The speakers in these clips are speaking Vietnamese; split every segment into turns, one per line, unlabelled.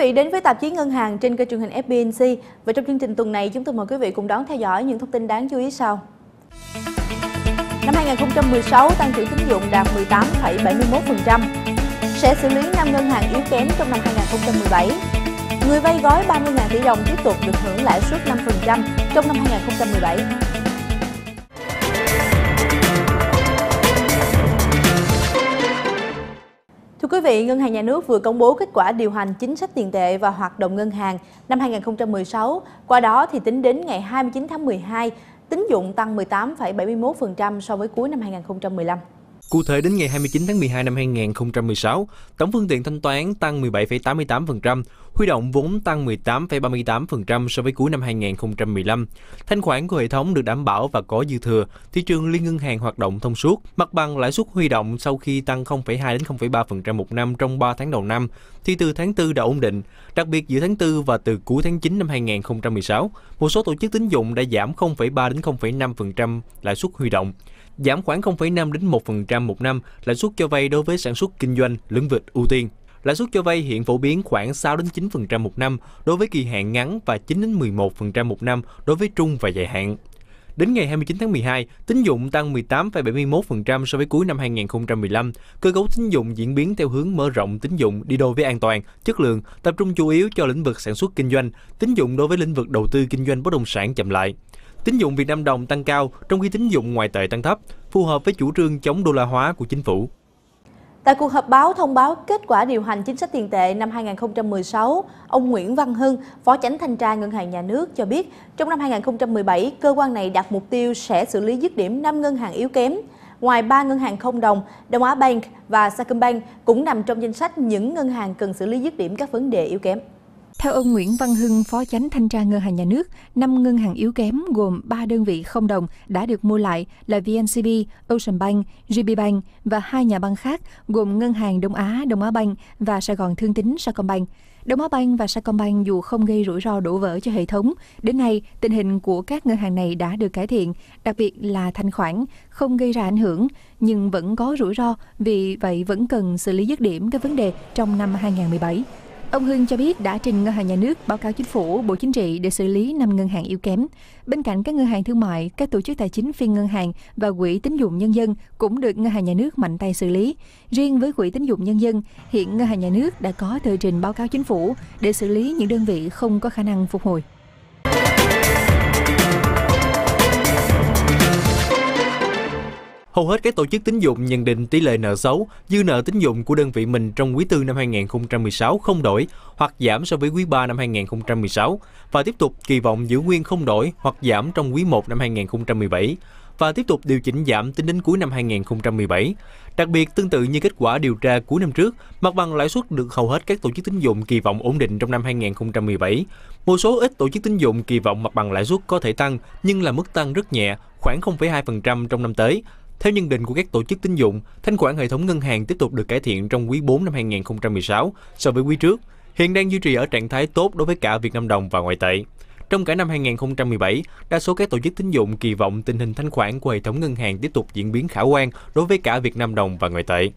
vị đến với tạp chí ngân hàng trên kênh truyền hình FBNC. Và trong chương trình tuần này, chúng tôi mời quý vị cùng đón theo dõi những thông tin đáng chú ý sau. Năm 2016, tăng trưởng tín dụng đạt 18,71%. Sẽ xử lý năm ngân hàng yếu kém trong năm 2017. Người vay gói 30.000 tỷ đồng tiếp tục được hưởng lãi suất 5% trong năm 2017. quý vị, Ngân hàng Nhà nước vừa công bố kết quả điều hành chính sách tiền tệ và hoạt động ngân hàng năm 2016. Qua đó thì tính đến ngày 29 tháng 12, tín dụng tăng 18,71% so với cuối năm 2015.
Cụ thể đến ngày 29 tháng 12 năm 2016, tổng phương tiện thanh toán tăng 17,88%, huy động vốn tăng 18,38% so với cuối năm 2015. Thanh khoản của hệ thống được đảm bảo và có dư thừa, thị trường liên ngân hàng hoạt động thông suốt. Mặt bằng lãi suất huy động sau khi tăng 0,2 đến 0,3% một năm trong 3 tháng đầu năm thì từ tháng 4 đã ổn định. Đặc biệt giữa tháng 4 và từ cuối tháng 9 năm 2016, một số tổ chức tín dụng đã giảm 0,3 đến 0,5% lãi suất huy động giảm khoảng 0,5 đến 1% một năm lãi suất cho vay đối với sản xuất kinh doanh lĩnh vực ưu tiên. Lãi suất cho vay hiện phổ biến khoảng 6 đến 9% một năm đối với kỳ hạn ngắn và 9 đến 11% một năm đối với trung và dài hạn. Đến ngày 29 tháng 12, tín dụng tăng 18,71% so với cuối năm 2015. Cơ cấu tín dụng diễn biến theo hướng mở rộng tín dụng đi đôi với an toàn, chất lượng, tập trung chủ yếu cho lĩnh vực sản xuất kinh doanh, tín dụng đối với lĩnh vực đầu tư kinh doanh bất động sản chậm lại. Tín dụng Việt Nam đồng tăng cao trong khi tín dụng ngoại tệ tăng thấp, phù hợp với chủ trương chống đô la hóa của chính phủ.
Tại cuộc họp báo thông báo kết quả điều hành chính sách tiền tệ năm 2016, ông Nguyễn Văn Hưng, Phó Chánh Thanh tra Ngân hàng Nhà nước cho biết, trong năm 2017, cơ quan này đặt mục tiêu sẽ xử lý dứt điểm 5 ngân hàng yếu kém. Ngoài 3 ngân hàng không đồng, Đông Á Bank và Sacombank cũng nằm trong danh sách những ngân hàng cần xử lý dứt điểm các vấn đề yếu kém. Theo ông Nguyễn Văn Hưng, Phó Chánh Thanh tra Ngân hàng Nhà nước, 5 ngân hàng yếu kém gồm 3 đơn vị không đồng đã được mua lại là VNCB, Ocean Bank, GB Bank và hai nhà băng khác gồm Ngân hàng Đông Á, Đông Á Bank và Sài Gòn Thương Tín, Sacombank. Đông Á Bank và Sacombank dù không gây rủi ro đổ vỡ cho hệ thống, đến nay tình hình của các ngân hàng này đã được cải thiện, đặc biệt là thanh khoản, không gây ra ảnh hưởng, nhưng vẫn có rủi ro, vì vậy vẫn cần xử lý dứt điểm các vấn đề trong năm 2017. Ông Hưng cho biết đã trình Ngân hàng Nhà nước báo cáo Chính phủ, Bộ Chính trị để xử lý 5 ngân hàng yếu kém. Bên cạnh các ngân hàng thương mại, các tổ chức tài chính phi ngân hàng và quỹ tín dụng nhân dân cũng được Ngân hàng Nhà nước mạnh tay xử lý. Riêng với quỹ tín dụng nhân dân, hiện Ngân hàng Nhà nước đã có tờ trình báo cáo Chính phủ để xử lý những đơn vị không có khả năng phục hồi.
Hầu hết các tổ chức tín dụng nhận định tỷ lệ nợ xấu, dư nợ tín dụng của đơn vị mình trong quý tư năm 2016 không đổi hoặc giảm so với quý 3 năm 2016 và tiếp tục kỳ vọng giữ nguyên không đổi hoặc giảm trong quý 1 năm 2017 và tiếp tục điều chỉnh giảm tính đến cuối năm 2017. Đặc biệt, tương tự như kết quả điều tra cuối năm trước, mặt bằng lãi suất được hầu hết các tổ chức tín dụng kỳ vọng ổn định trong năm 2017. Một số ít tổ chức tín dụng kỳ vọng mặt bằng lãi suất có thể tăng, nhưng là mức tăng rất nhẹ, khoảng 0,2% trong năm tới, theo nhận định của các tổ chức tín dụng, thanh khoản hệ thống ngân hàng tiếp tục được cải thiện trong quý 4 năm 2016 so với quý trước, hiện đang duy trì ở trạng thái tốt đối với cả Việt Nam đồng và ngoại tệ. Trong cả năm 2017, đa số các tổ chức tín dụng kỳ vọng tình hình thanh khoản của hệ thống ngân hàng tiếp tục diễn biến khả quan đối với cả Việt Nam đồng và ngoại tệ.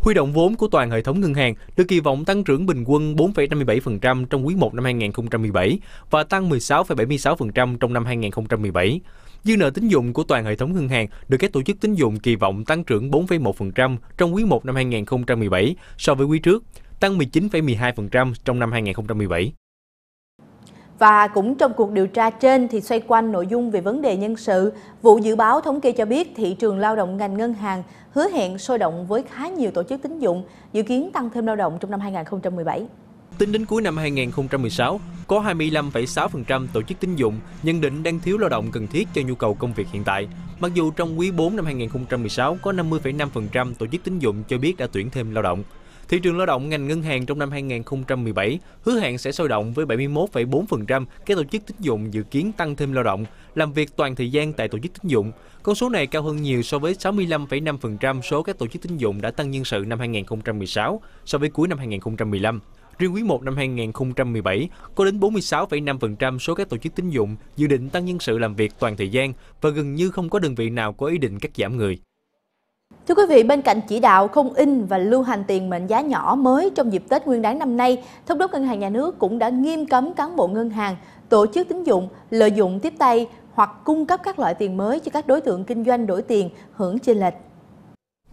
Huy động vốn của toàn hệ thống ngân hàng được kỳ vọng tăng trưởng bình quân 4,57% trong quý 1 năm 2017 và tăng 16,76% trong năm 2017. Dư nợ tín dụng của toàn hệ thống ngân hàng được các tổ chức tín dụng kỳ vọng tăng trưởng 4,1% trong quý 1 năm 2017 so với quý trước, tăng 19,12% trong năm 2017.
Và cũng trong cuộc điều tra trên thì xoay quanh nội dung về vấn đề nhân sự, vụ dự báo thống kê cho biết thị trường lao động ngành ngân hàng hứa hẹn sôi động với khá nhiều tổ chức tín dụng, dự kiến tăng thêm lao động trong năm 2017.
Tính đến cuối năm 2016, có 25,6% tổ chức tín dụng nhận định đang thiếu lao động cần thiết cho nhu cầu công việc hiện tại. Mặc dù trong quý 4 năm 2016 có 50,5% tổ chức tín dụng cho biết đã tuyển thêm lao động. Thị trường lao động ngành ngân hàng trong năm 2017 hứa hẹn sẽ sôi động với 71,4% các tổ chức tín dụng dự kiến tăng thêm lao động, làm việc toàn thời gian tại tổ chức tín dụng. Con số này cao hơn nhiều so với 65,5% số các tổ chức tín dụng đã tăng nhân sự năm 2016 so với cuối năm 2015. Riêng quý 1 năm 2017, có đến 46,5% số các tổ chức tín dụng dự định tăng nhân sự làm việc toàn thời gian và gần như không có đơn vị nào có ý định cắt giảm người.
Thưa quý vị, bên cạnh chỉ đạo không in và lưu hành tiền mệnh giá nhỏ mới trong dịp Tết Nguyên đán năm nay, Thống đốc Ngân hàng Nhà nước cũng đã nghiêm cấm cán bộ ngân hàng, tổ chức tín dụng lợi dụng tiếp tay hoặc cung cấp các loại tiền mới cho các đối tượng kinh doanh đổi tiền hưởng chênh lệch.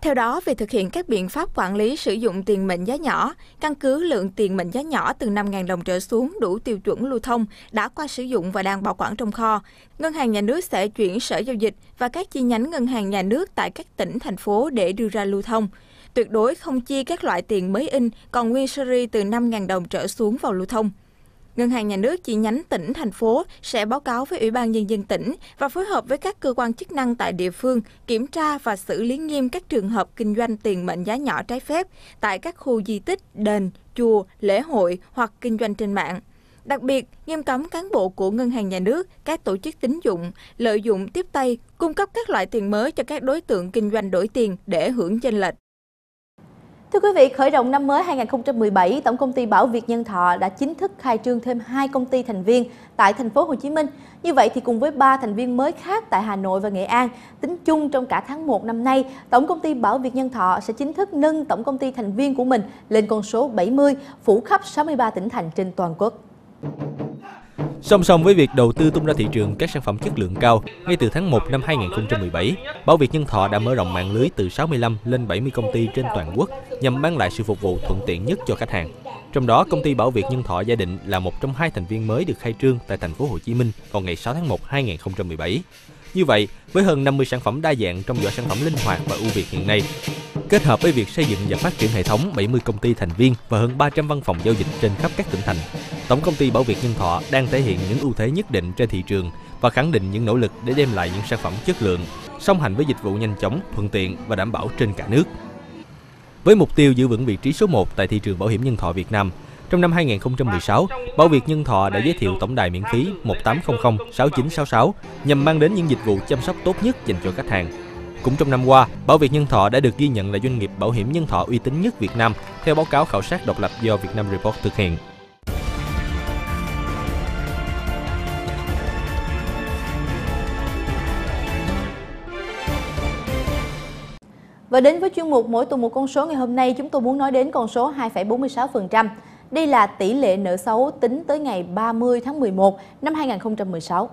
Theo đó, việc thực hiện các biện pháp quản lý sử dụng tiền mệnh giá nhỏ, căn cứ lượng tiền mệnh giá nhỏ từ 5.000 đồng trở xuống đủ tiêu chuẩn lưu thông đã qua sử dụng và đang bảo quản trong kho, Ngân hàng Nhà nước sẽ chuyển sở giao dịch và các chi nhánh Ngân hàng Nhà nước tại các tỉnh, thành phố để đưa ra lưu thông. Tuyệt đối không chia các loại tiền mới in còn nguyên seri từ 5.000 đồng trở xuống vào lưu thông. Ngân hàng Nhà nước chi nhánh tỉnh, thành phố sẽ báo cáo với Ủy ban Nhân dân tỉnh và phối hợp với các cơ quan chức năng tại địa phương kiểm tra và xử lý nghiêm các trường hợp kinh doanh tiền mệnh giá nhỏ trái phép tại các khu di tích, đền, chùa, lễ hội hoặc kinh doanh trên mạng. Đặc biệt, nghiêm cấm cán bộ của Ngân hàng Nhà nước, các tổ chức tín dụng lợi dụng tiếp tay, cung cấp các loại tiền mới cho các đối tượng kinh doanh đổi tiền để hưởng chênh lệch. Thưa quý vị, khởi động năm mới 2017, Tổng công ty Bảo Việt Nhân Thọ đã chính thức khai trương thêm hai công ty thành viên tại thành phố Hồ Chí Minh. Như vậy thì cùng với 3 thành viên mới khác tại Hà Nội và Nghệ An, tính chung trong cả tháng 1 năm nay, Tổng công ty Bảo Việt Nhân Thọ sẽ chính thức nâng tổng công ty thành viên của mình lên con số 70, phủ khắp 63 tỉnh thành trên toàn quốc.
Song song với việc đầu tư tung ra thị trường các sản phẩm chất lượng cao, ngay từ tháng 1 năm 2017, Bảo Việt Nhân Thọ đã mở rộng mạng lưới từ 65 lên 70 công ty trên toàn quốc nhằm mang lại sự phục vụ thuận tiện nhất cho khách hàng. Trong đó, công ty Bảo Việt Nhân Thọ Gia Định là một trong hai thành viên mới được khai trương tại thành phố Hồ Chí Minh vào ngày 6 tháng 1 năm 2017. Như vậy, với hơn 50 sản phẩm đa dạng trong giỏ sản phẩm linh hoạt và ưu việt hiện nay, kết hợp với việc xây dựng và phát triển hệ thống 70 công ty thành viên và hơn 300 văn phòng giao dịch trên khắp các tỉnh thành. Tổng công ty Bảo Việt Nhân Thọ đang thể hiện những ưu thế nhất định trên thị trường và khẳng định những nỗ lực để đem lại những sản phẩm chất lượng, song hành với dịch vụ nhanh chóng, thuận tiện và đảm bảo trên cả nước. Với mục tiêu giữ vững vị trí số 1 tại thị trường bảo hiểm nhân thọ Việt Nam, trong năm 2016, Bảo Việt Nhân Thọ đã giới thiệu tổng đài miễn phí 1800 6966 nhằm mang đến những dịch vụ chăm sóc tốt nhất dành cho khách hàng cũng trong năm qua, Bảo Việt Nhân Thọ đã được ghi nhận là doanh nghiệp bảo hiểm nhân thọ uy tín nhất Việt Nam theo báo cáo khảo sát độc lập do Việt Nam Report thực hiện.
Và đến với chuyên mục mỗi tuần một con số ngày hôm nay, chúng tôi muốn nói đến con số 2,46%. Đây là tỷ lệ nợ xấu tính tới ngày 30 tháng 11 năm 2016.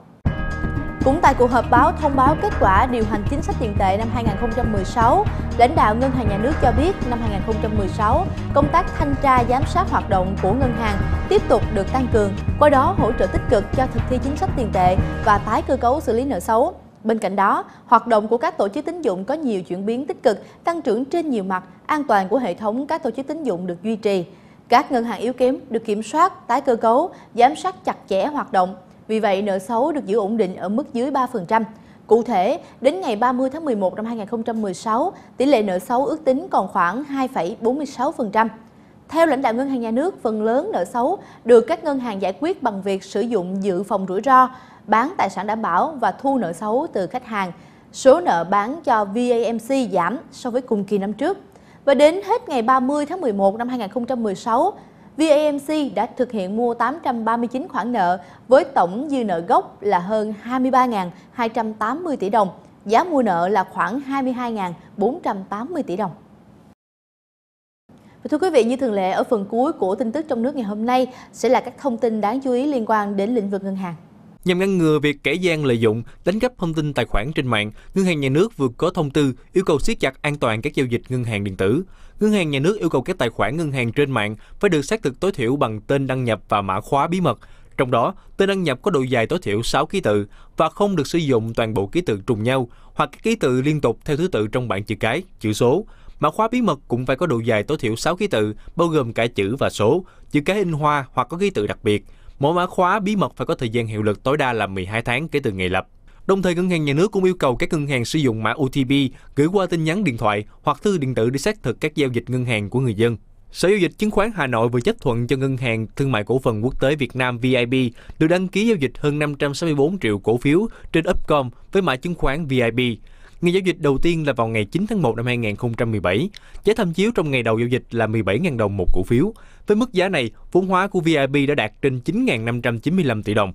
Cũng tại cuộc họp báo thông báo kết quả điều hành chính sách tiền tệ năm 2016, lãnh đạo Ngân hàng Nhà nước cho biết năm 2016, công tác thanh tra giám sát hoạt động của ngân hàng tiếp tục được tăng cường, qua đó hỗ trợ tích cực cho thực thi chính sách tiền tệ và tái cơ cấu xử lý nợ xấu. Bên cạnh đó, hoạt động của các tổ chức tín dụng có nhiều chuyển biến tích cực, tăng trưởng trên nhiều mặt, an toàn của hệ thống các tổ chức tín dụng được duy trì. Các ngân hàng yếu kém được kiểm soát, tái cơ cấu, giám sát chặt chẽ hoạt động, vì vậy, nợ xấu được giữ ổn định ở mức dưới 3%. Cụ thể, đến ngày 30 tháng 11 năm 2016, tỷ lệ nợ xấu ước tính còn khoảng 2,46%. Theo lãnh đạo Ngân hàng Nhà nước, phần lớn nợ xấu được các ngân hàng giải quyết bằng việc sử dụng dự phòng rủi ro, bán tài sản đảm bảo và thu nợ xấu từ khách hàng. Số nợ bán cho VAMC giảm so với cùng kỳ năm trước. Và đến hết ngày 30 tháng 11 năm 2016, VAMC đã thực hiện mua 839 khoản nợ với tổng dư nợ gốc là hơn 23.280 tỷ đồng, giá mua nợ là khoảng 22.480 tỷ đồng. thưa quý vị, như thường lệ ở phần cuối của tin tức trong nước ngày hôm nay sẽ là các thông tin đáng chú ý liên quan đến lĩnh vực ngân hàng.
Nhằm ngăn ngừa việc kẻ gian lợi dụng, đánh cắp thông tin tài khoản trên mạng, Ngân hàng Nhà nước vừa có thông tư yêu cầu siết chặt an toàn các giao dịch ngân hàng điện tử ngân hàng nhà nước yêu cầu các tài khoản ngân hàng trên mạng phải được xác thực tối thiểu bằng tên đăng nhập và mã khóa bí mật. Trong đó, tên đăng nhập có độ dài tối thiểu 6 ký tự và không được sử dụng toàn bộ ký tự trùng nhau hoặc các ký tự liên tục theo thứ tự trong bảng chữ cái, chữ số. Mã khóa bí mật cũng phải có độ dài tối thiểu 6 ký tự, bao gồm cả chữ và số, chữ cái in hoa hoặc có ký tự đặc biệt. Mỗi mã khóa bí mật phải có thời gian hiệu lực tối đa là 12 tháng kể từ ngày lập. Đồng thời, ngân hàng nhà nước cũng yêu cầu các ngân hàng sử dụng mã OTP gửi qua tin nhắn điện thoại hoặc thư điện tử để xác thực các giao dịch ngân hàng của người dân. Sở Giao dịch Chứng khoán Hà Nội vừa chấp thuận cho Ngân hàng Thương mại Cổ phần Quốc tế Việt Nam VIB được đăng ký giao dịch hơn 564 triệu cổ phiếu trên Upcom với mã chứng khoán VIB. Ngày giao dịch đầu tiên là vào ngày 9 tháng 1 năm 2017. Giá tham chiếu trong ngày đầu giao dịch là 17.000 đồng một cổ phiếu. Với mức giá này, vốn hóa của VIB đã đạt trên 9.595 tỷ đồng.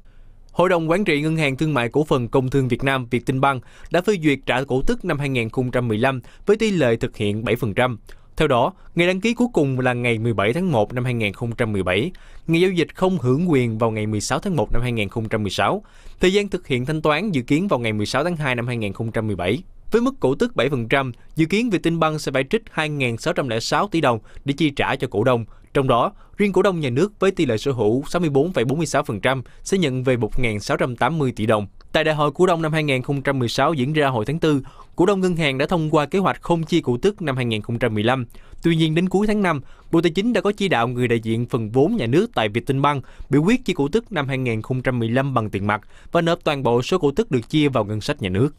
Hội đồng Quản trị Ngân hàng Thương mại Cổ phần Công thương Việt Nam Vietinbank đã phê duyệt trả cổ tức năm 2015 với tỷ lệ thực hiện 7%. Theo đó, ngày đăng ký cuối cùng là ngày 17 tháng 1 năm 2017, ngày giao dịch không hưởng quyền vào ngày 16 tháng 1 năm 2016, thời gian thực hiện thanh toán dự kiến vào ngày 16 tháng 2 năm 2017. Với mức cổ tức 7%, dự kiến Vietinbank sẽ phải trích 2.606 tỷ đồng để chi trả cho cổ đông, trong đó, riêng cổ đông nhà nước với tỷ lệ sở hữu 64,46% sẽ nhận về 1.680 tỷ đồng. Tại đại hội cổ đông năm 2016 diễn ra hồi tháng 4, cổ đông ngân hàng đã thông qua kế hoạch không chi cổ tức năm 2015. Tuy nhiên đến cuối tháng 5, Bộ Tài chính đã có chỉ đạo người đại diện phần vốn nhà nước tại Vietinbank biểu quyết chi cổ tức năm 2015 bằng tiền mặt và nộp toàn bộ số cổ tức được chia vào ngân sách nhà nước.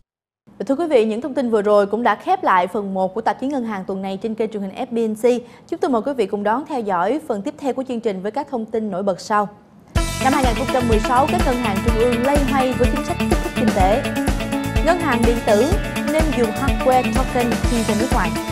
Thưa quý vị, những thông tin vừa rồi cũng đã khép lại phần 1 của tạp chí ngân hàng tuần này trên kênh truyền hình FBNC. Chúng tôi mời quý vị cùng đón theo dõi phần tiếp theo của chương trình với các thông tin nổi bật sau. Năm 2016, các ngân hàng trung ương lây hoay với chính sách kích thích kinh tế. Ngân hàng điện tử nên dùng hardware token khi ra nước ngoài.